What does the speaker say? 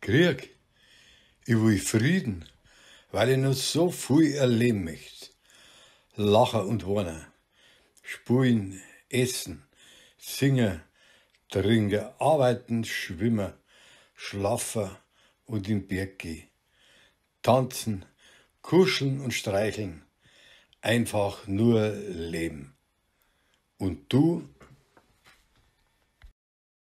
Krieg, ich will Frieden, weil ich noch so viel erleben möchte. Lachen und weinen, spulen, essen, singen, trinken, arbeiten, schwimmen, schlafen und im Berg gehen. Tanzen, kuscheln und streicheln. Einfach nur leben. Und du